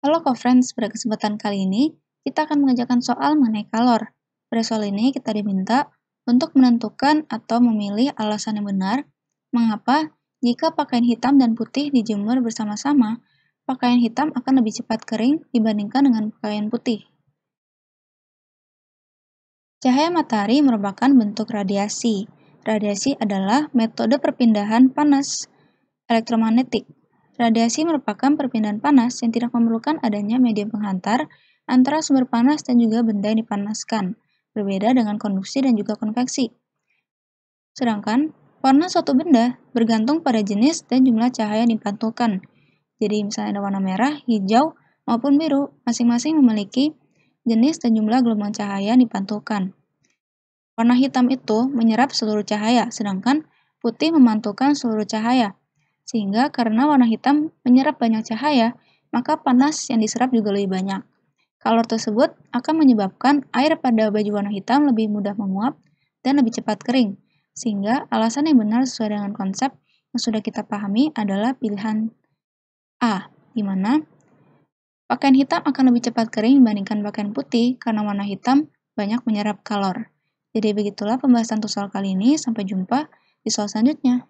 Halo co-friends, pada kesempatan kali ini kita akan mengerjakan soal mengenai kalor. Pada soal ini kita diminta untuk menentukan atau memilih alasan yang benar mengapa jika pakaian hitam dan putih dijemur bersama-sama, pakaian hitam akan lebih cepat kering dibandingkan dengan pakaian putih. Cahaya matahari merupakan bentuk radiasi. Radiasi adalah metode perpindahan panas elektromagnetik Radiasi merupakan perpindahan panas yang tidak memerlukan adanya medium penghantar antara sumber panas dan juga benda yang dipanaskan, berbeda dengan konduksi dan juga konveksi. Sedangkan, warna suatu benda bergantung pada jenis dan jumlah cahaya yang dipantulkan. Jadi misalnya ada warna merah, hijau, maupun biru, masing-masing memiliki jenis dan jumlah gelombang cahaya yang dipantulkan. Warna hitam itu menyerap seluruh cahaya, sedangkan putih memantulkan seluruh cahaya. Sehingga karena warna hitam menyerap banyak cahaya, maka panas yang diserap juga lebih banyak. Kalor tersebut akan menyebabkan air pada baju warna hitam lebih mudah menguap dan lebih cepat kering. Sehingga alasan yang benar sesuai dengan konsep yang sudah kita pahami adalah pilihan A, di mana pakaian hitam akan lebih cepat kering dibandingkan pakaian putih karena warna hitam banyak menyerap kalor. Jadi begitulah pembahasan tutorial kali ini, sampai jumpa di soal selanjutnya.